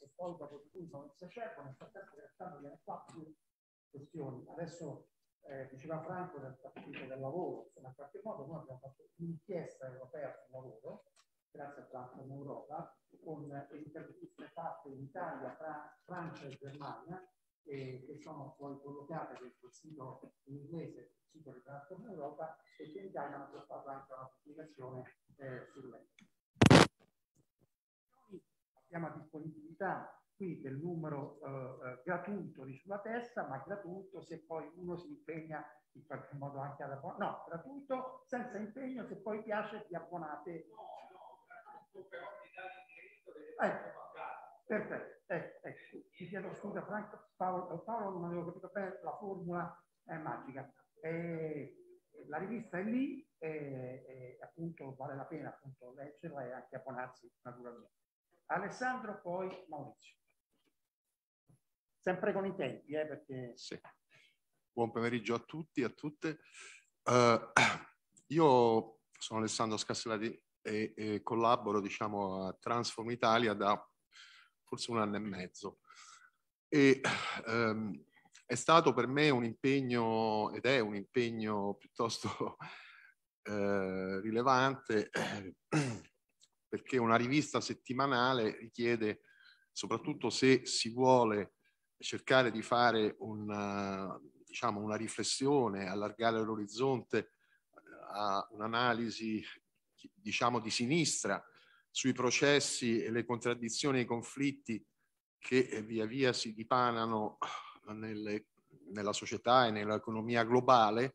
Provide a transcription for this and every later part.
e poi dopo di cui non si c'è, nel frattempo in realtà viene quattro questioni. Adesso eh, diceva Franco del partito del lavoro, insomma in qualche modo noi abbiamo fatto un'inchiesta europea sul lavoro, grazie a Platform Europa, con interviste fatte in Italia, Fran- Francia e Germania, e che sono poi collocate nel sito in inglese, del sito del Transport in Europa, e che in Italia hanno fatto anche una pubblicazione eh, sulle. Abbiamo a disponibilità qui del numero eh, eh, gratuito di sulla testa, ma gratuito se poi uno si impegna in qualche modo anche ad abbonare. No, gratuito senza impegno, se poi piace vi abbonate. No, no, gratuito però mi dà l'indirizzo. Ecco. Perfetto, ecco, ecco. ci chiedo scusa Franco, Paolo, eh, Paolo, non avevo capito bene, la formula è magica. E la rivista è lì e, e, appunto vale la pena appunto leggerla e anche abbonarsi naturalmente. Alessandro, poi Maurizio. Sempre con i tempi, eh, perché... Sì. Buon pomeriggio a tutti e a tutte. Uh, io sono Alessandro Scassellati e, e collaboro diciamo, a Transform Italia da forse un anno e mezzo. E, ehm, è stato per me un impegno, ed è un impegno piuttosto eh, rilevante, eh, perché una rivista settimanale richiede, soprattutto se si vuole cercare di fare una, diciamo, una riflessione, allargare l'orizzonte eh, a un'analisi diciamo di sinistra sui processi e le contraddizioni e i conflitti che eh, via via si dipanano eh, nelle, nella società e nell'economia globale,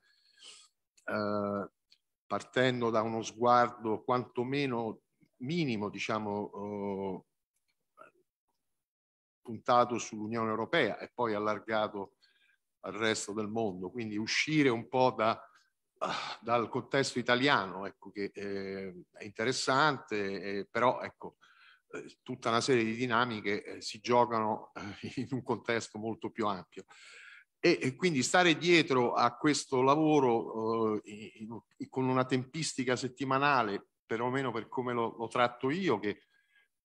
eh, partendo da uno sguardo quantomeno minimo, diciamo, eh, puntato sull'Unione Europea e poi allargato al resto del mondo. Quindi uscire un po' da dal contesto italiano, ecco, che eh, è interessante, eh, però ecco, eh, tutta una serie di dinamiche eh, si giocano eh, in un contesto molto più ampio. E, e quindi stare dietro a questo lavoro in, eh, in, con una tempistica settimanale, perlomeno per come lo, lo, tratto io, che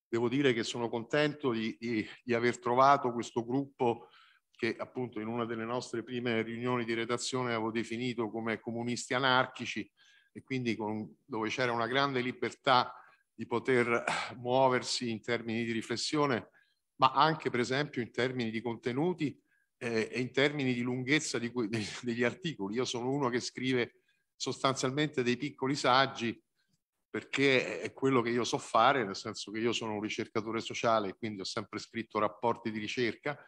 devo dire che sono contento di, di, di aver trovato questo gruppo che appunto in una delle nostre prime riunioni di redazione avevo definito come comunisti anarchici e quindi con, dove c'era una grande libertà di poter muoversi in termini di riflessione, ma anche per esempio in termini di contenuti eh, e in termini di lunghezza di cui, de, degli articoli. Io sono uno che scrive sostanzialmente dei piccoli saggi perché è quello che io so fare, nel senso che io sono un ricercatore sociale, quindi ho sempre scritto rapporti di ricerca,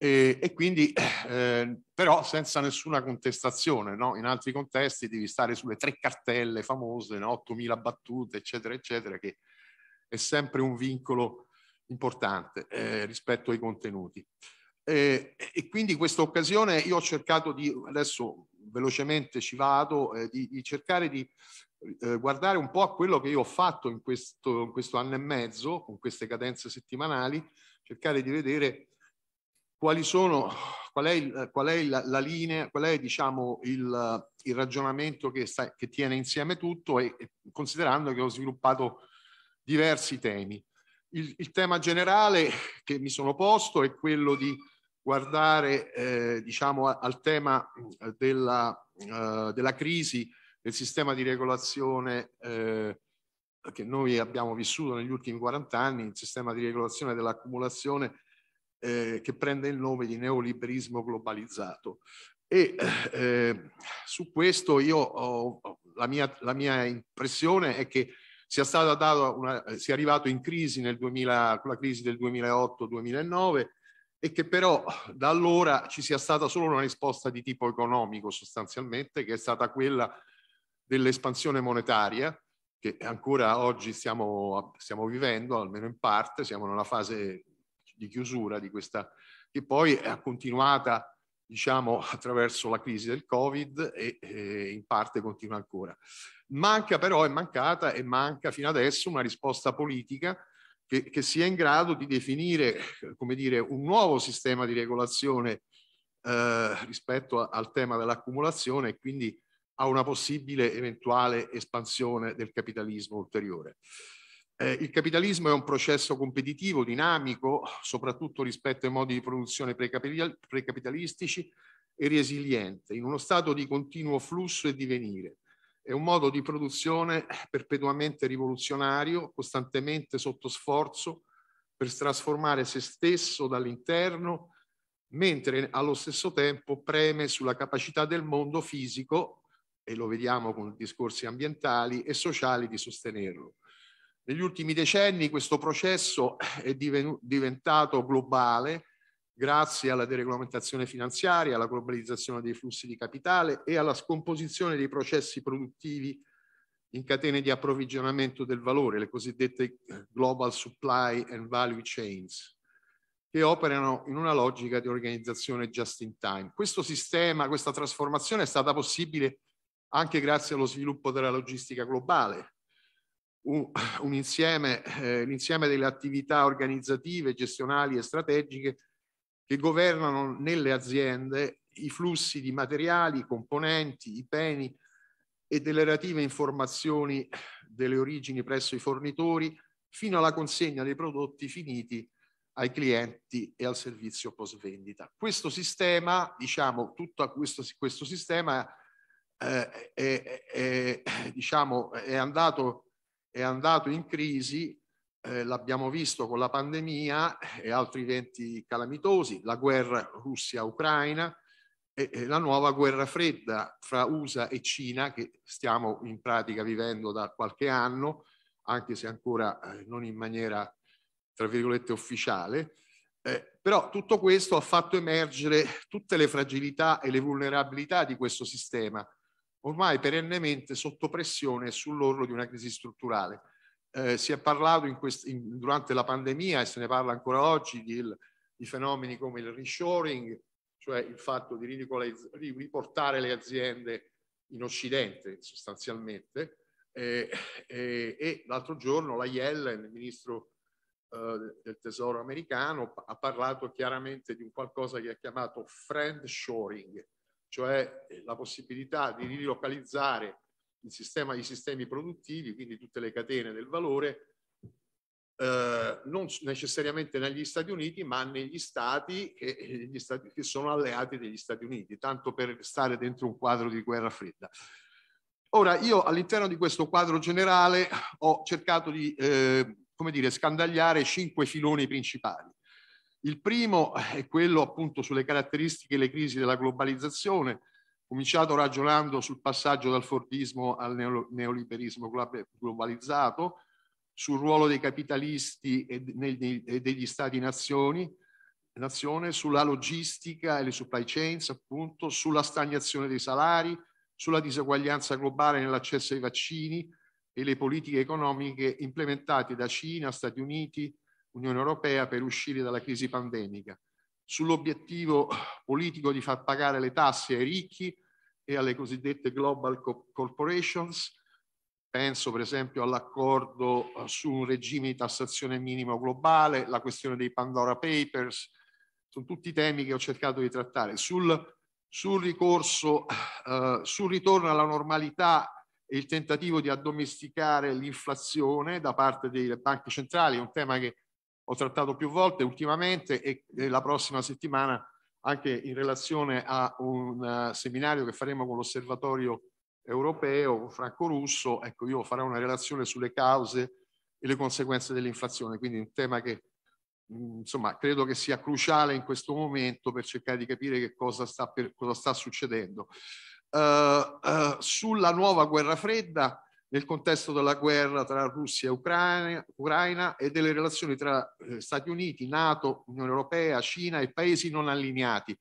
e, e quindi, eh, però, senza nessuna contestazione, no? in altri contesti devi stare sulle tre cartelle famose, no? 8.000 battute, eccetera, eccetera, che è sempre un vincolo importante eh, rispetto ai contenuti. Eh, e quindi questa occasione io ho cercato di, adesso velocemente ci vado, eh, di, di, cercare di eh, guardare un po' a quello che io ho fatto in questo, in questo, anno e mezzo, con queste cadenze settimanali, cercare di vedere quali sono, qual è, il, qual è la, la, linea, qual è diciamo, il, il ragionamento che, sta, che, tiene insieme tutto e, e, considerando che ho sviluppato diversi temi. Il, il, tema generale che mi sono posto è quello di guardare eh, diciamo, al tema eh, della, eh, della, crisi del sistema di regolazione eh, che noi abbiamo vissuto negli ultimi 40 anni, il sistema di regolazione dell'accumulazione eh, che prende il nome di neoliberismo globalizzato. E eh, su questo io ho, la, mia, la mia impressione è che sia stata data una, sia arrivato in crisi nel 2000, con la crisi del 2008-2009 e che però da allora ci sia stata solo una risposta di tipo economico sostanzialmente, che è stata quella dell'espansione monetaria, che ancora oggi stiamo, stiamo, vivendo, almeno in parte, siamo nella fase di chiusura di questa, che poi è continuata diciamo attraverso la crisi del Covid e, e eh, in parte continua ancora. Manca però, è mancata e manca fino adesso una risposta politica che, che sia in grado di definire, come dire, un nuovo sistema di regolazione eh, rispetto a, al tema dell'accumulazione e quindi a una possibile eventuale espansione del capitalismo ulteriore. Eh, il capitalismo è un processo competitivo, dinamico, soprattutto rispetto ai modi di produzione precapitalistici e resiliente, in uno stato di continuo flusso e divenire. È un modo di produzione perpetuamente rivoluzionario, costantemente sotto sforzo per trasformare se stesso dall'interno, mentre allo stesso tempo preme sulla capacità del mondo fisico, e lo vediamo con discorsi ambientali e sociali, di sostenerlo. Negli ultimi decenni questo processo è diventato globale grazie alla deregolamentazione finanziaria, alla globalizzazione dei flussi di capitale e alla scomposizione dei processi produttivi in catene di approvvigionamento del valore, le cosiddette eh, global supply and value chains, che operano in una logica di organizzazione just in time. Questo sistema, questa trasformazione è stata possibile anche grazie allo sviluppo della logistica globale, un, un insieme, eh, l'insieme delle attività organizzative, gestionali e strategiche che governano nelle aziende i flussi di materiali, componenti, i beni e delle relative informazioni delle origini presso i fornitori fino alla consegna dei prodotti finiti ai clienti e al servizio post vendita. Questo sistema, diciamo, tutto questo, questo sistema eh, è, è, diciamo, è andato è andato in crisi, eh, l'abbiamo visto con la pandemia e altri eventi calamitosi, la guerra Russia-Ucraina e, e la nuova guerra fredda fra USA e Cina che stiamo in pratica vivendo da qualche anno, anche se ancora eh, non in maniera tra virgolette ufficiale. Eh, però tutto questo ha fatto emergere tutte le fragilità e le vulnerabilità di questo sistema ormai perennemente sotto pressione e sull'orlo di una crisi strutturale. Eh, si è parlato in quest- in, durante la pandemia e se ne parla ancora oggi di, il, di fenomeni come il reshoring, cioè il fatto di, riportare le aziende in Occidente sostanzialmente. Eh, eh, e l'altro giorno la Yellen, il ministro eh, del tesoro americano, ha parlato chiaramente di un qualcosa che ha chiamato friend shoring, cioè eh, la possibilità di rilocalizzare il sistema, i sistemi produttivi, quindi tutte le catene del valore, eh, non necessariamente negli Stati Uniti, ma negli stati che, eh, stati che, sono alleati degli Stati Uniti, tanto per stare dentro un quadro di guerra fredda. Ora, io all'interno di questo quadro generale ho cercato di, eh, come dire, scandagliare cinque filoni principali. Il primo è quello appunto sulle caratteristiche e le crisi della globalizzazione, cominciato ragionando sul passaggio dal fordismo al neoliberismo globalizzato, sul ruolo dei capitalisti e, degli stati-nazioni, sulla logistica e le supply chains, appunto, sulla stagnazione dei salari, sulla diseguaglianza globale nell'accesso ai vaccini e le politiche economiche implementate da Cina, Stati Uniti, Unione Europea per uscire dalla crisi pandemica, sull'obiettivo politico di far pagare le tasse ai ricchi e alle cosiddette global corporations, penso per esempio all'accordo eh, su un regime di tassazione minimo globale, la questione dei Pandora Papers, sono tutti temi che ho cercato di trattare. Sul, sul ricorso, eh, sul ritorno alla normalità e il tentativo di addomesticare l'inflazione da parte delle banche centrali, è un tema che ho trattato più volte ultimamente e, e la prossima settimana anche in relazione a un uh, seminario che faremo con l'osservatorio europeo franco-russo, ecco io farò una relazione sulle cause e le conseguenze dell'inflazione, quindi un tema che mm, insomma credo che sia cruciale in questo momento per cercare di capire che cosa sta, per, cosa sta succedendo. Uh, uh, sulla nuova guerra fredda nel contesto della guerra tra Russia e Ucraina, Ucraina e delle relazioni tra eh, Stati Uniti, Nato, Unione Europea, Cina e paesi non allineati.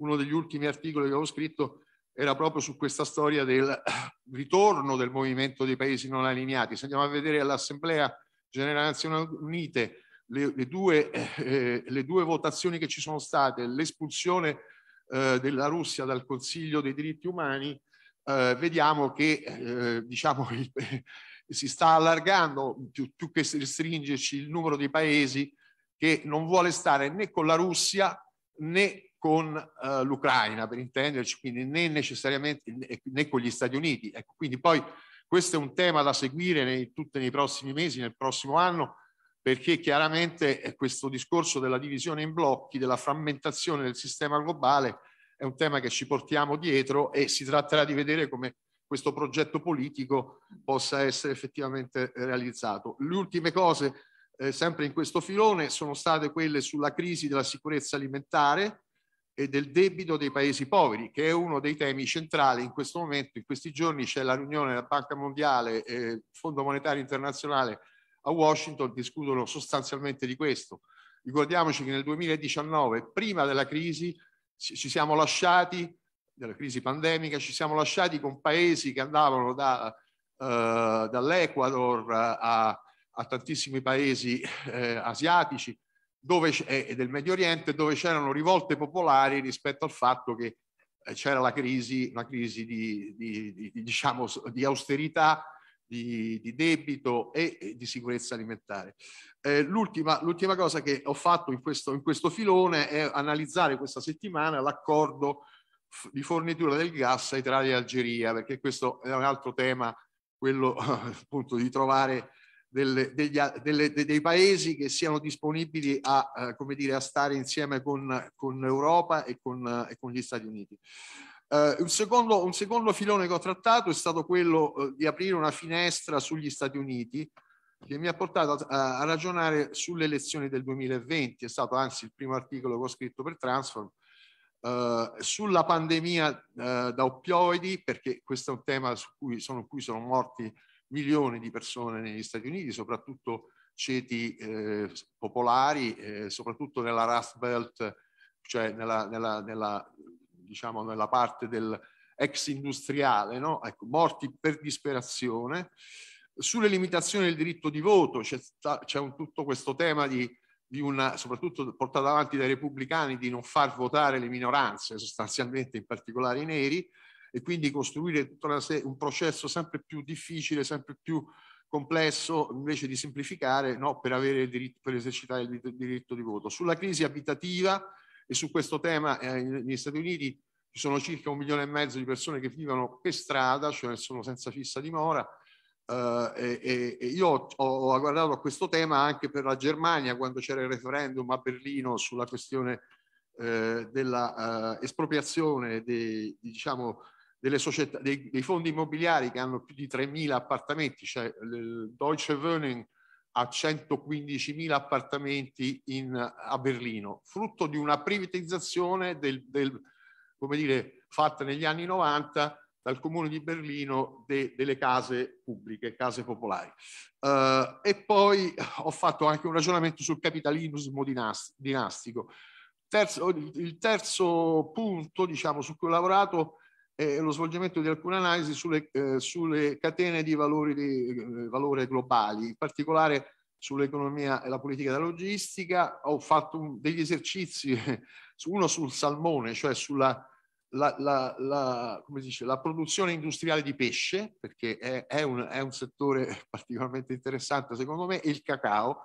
Uno degli ultimi articoli che avevo scritto era proprio su questa storia del ritorno del movimento dei paesi non allineati. Se andiamo a vedere all'Assemblea Generale delle Nazioni Unite le, le, due, eh, eh le, due, votazioni che ci sono state, l'espulsione eh, della Russia dal Consiglio dei diritti umani eh, vediamo che eh, diciamo, si sta allargando più, più che restringerci il numero di paesi che non vuole stare né con la Russia né con eh, l'Ucraina, per intenderci, quindi né necessariamente né, né con gli Stati Uniti. Ecco, quindi poi questo è un tema da seguire nei, tutti nei prossimi mesi, nel prossimo anno, perché chiaramente eh, questo discorso della divisione in blocchi, della frammentazione del sistema globale, è un tema che ci portiamo dietro e si tratterà di vedere come questo progetto politico possa essere effettivamente realizzato. Le ultime cose, eh, sempre in questo filone, sono state quelle sulla crisi della sicurezza alimentare e del debito dei paesi poveri, che è uno dei temi centrali in questo momento. In questi giorni c'è la riunione della Banca Mondiale e Fondo Monetario Internazionale a Washington, discutono sostanzialmente di questo. Ricordiamoci che nel 2019, prima della crisi, ci siamo lasciati della crisi pandemica, ci siamo lasciati con paesi che andavano da, eh, dall'Ecuador a, a, tantissimi paesi eh, asiatici dove, e del Medio Oriente dove c'erano rivolte popolari rispetto al fatto che eh, c'era la crisi, una crisi di, di, di, diciamo, di austerità di, di debito e, e, di sicurezza alimentare. Eh, l'ultima, l'ultima, cosa che ho fatto in questo, in questo filone è analizzare questa settimana l'accordo di fornitura del gas a Italia e Algeria, perché questo è un altro tema, quello appunto di trovare delle, degli, delle, dei paesi che siano disponibili a, eh, come dire, a stare insieme con, con l'Europa e con, eh, e con gli Stati Uniti. Eh, un, secondo, un, secondo, filone che ho trattato è stato quello eh, di aprire una finestra sugli Stati Uniti che mi ha portato a, a, ragionare sulle elezioni del 2020, è stato anzi il primo articolo che ho scritto per Transform, eh, sulla pandemia eh, da oppioidi, perché questo è un tema su cui sono, cui sono morti milioni di persone negli Stati Uniti, soprattutto ceti eh, popolari, eh, soprattutto nella Rust Belt, cioè nella, nella, nella diciamo nella parte del ex industriale, no? ecco, morti per disperazione. Sulle limitazioni del diritto di voto c'è un, tutto questo tema di, di una, soprattutto portato avanti dai repubblicani, di non far votare le minoranze, sostanzialmente in particolare i neri, e quindi costruire un processo sempre più difficile, sempre più complesso, invece di semplificare no, per, avere il diritto, per esercitare il diritto di voto. Sulla crisi abitativa, e su questo tema eh, negli Stati Uniti ci sono circa un milione e mezzo di persone che vivono per strada, cioè sono senza fissa dimora. Eh, e, e, io ho, ho, guardato a questo tema anche per la Germania quando c'era il referendum a Berlino sulla questione eh, della eh, espropriazione dei, diciamo, dei, dei, fondi immobiliari che hanno più di 3.000 appartamenti, cioè il Deutsche Wohnen a 115.000 appartamenti in, a Berlino, frutto di una privatizzazione del, del, dire, fatta negli anni 90 dal comune di Berlino de, delle case pubbliche, case popolari. Uh, e poi ho fatto anche un ragionamento sul capitalismo dinastico. Terzo, il terzo punto diciamo, su cui ho lavorato eh, lo svolgimento di alcune analisi sulle, eh, sulle catene di valori di, eh, valore globali, in particolare sull'economia e la politica della logistica. Ho fatto un, degli esercizi, uno sul salmone, cioè sulla la, la, la, dice, la produzione industriale di pesce, perché è, è, un, è un settore particolarmente interessante secondo me, e il cacao,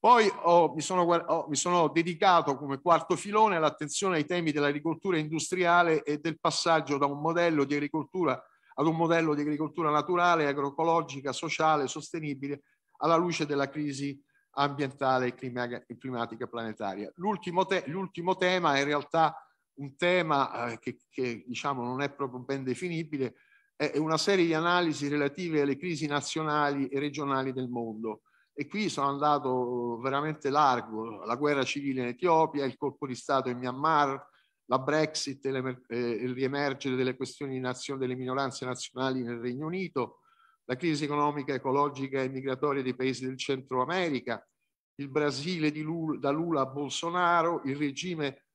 poi ho, oh, mi, sono, ho, oh, mi, sono, dedicato come quarto filone all'attenzione ai temi dell'agricoltura industriale e del passaggio da un modello di agricoltura ad un modello di agricoltura naturale, agroecologica, sociale, sostenibile, alla luce della crisi ambientale e climatica, planetaria. L'ultimo, te, l'ultimo, tema è in realtà un tema eh, che, che diciamo, non è proprio ben definibile, è una serie di analisi relative alle crisi nazionali e regionali del mondo e qui sono andato veramente largo, la guerra civile in Etiopia, il colpo di Stato in Myanmar, la Brexit e, il riemergere delle questioni nazio- delle minoranze nazionali nel Regno Unito, la crisi economica, ecologica e migratoria dei paesi del Centro America, il Brasile Lula, da Lula a Bolsonaro, il regime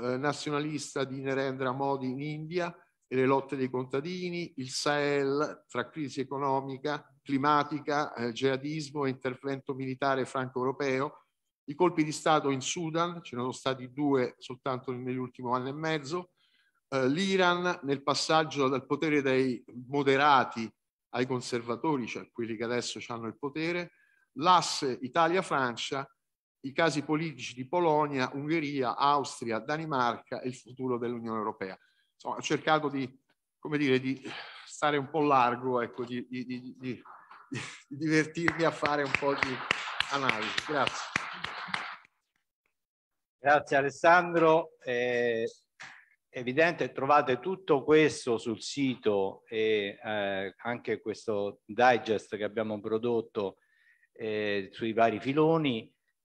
eh, nazionalista di Narendra Modi in India, e le lotte dei contadini, il Sahel fra crisi economica, climatica, eh, jihadismo e intervento militare franco-europeo, i colpi di Stato in Sudan, ce ne sono stati due soltanto nell'ultimo anno e mezzo, eh, l'Iran nel passaggio dal potere dei moderati ai conservatori, cioè quelli che adesso hanno il potere, l'asse Italia-Francia, i casi politici di Polonia, Ungheria, Austria, Danimarca e il futuro dell'Unione Europea insomma, ho cercato di, come dire, di stare un po' largo, ecco, di, di, di, di divertirmi a fare un po' di analisi. Grazie. Grazie Alessandro. È evidente, trovate tutto questo sul sito e eh, anche questo digest che abbiamo prodotto eh, sui vari filoni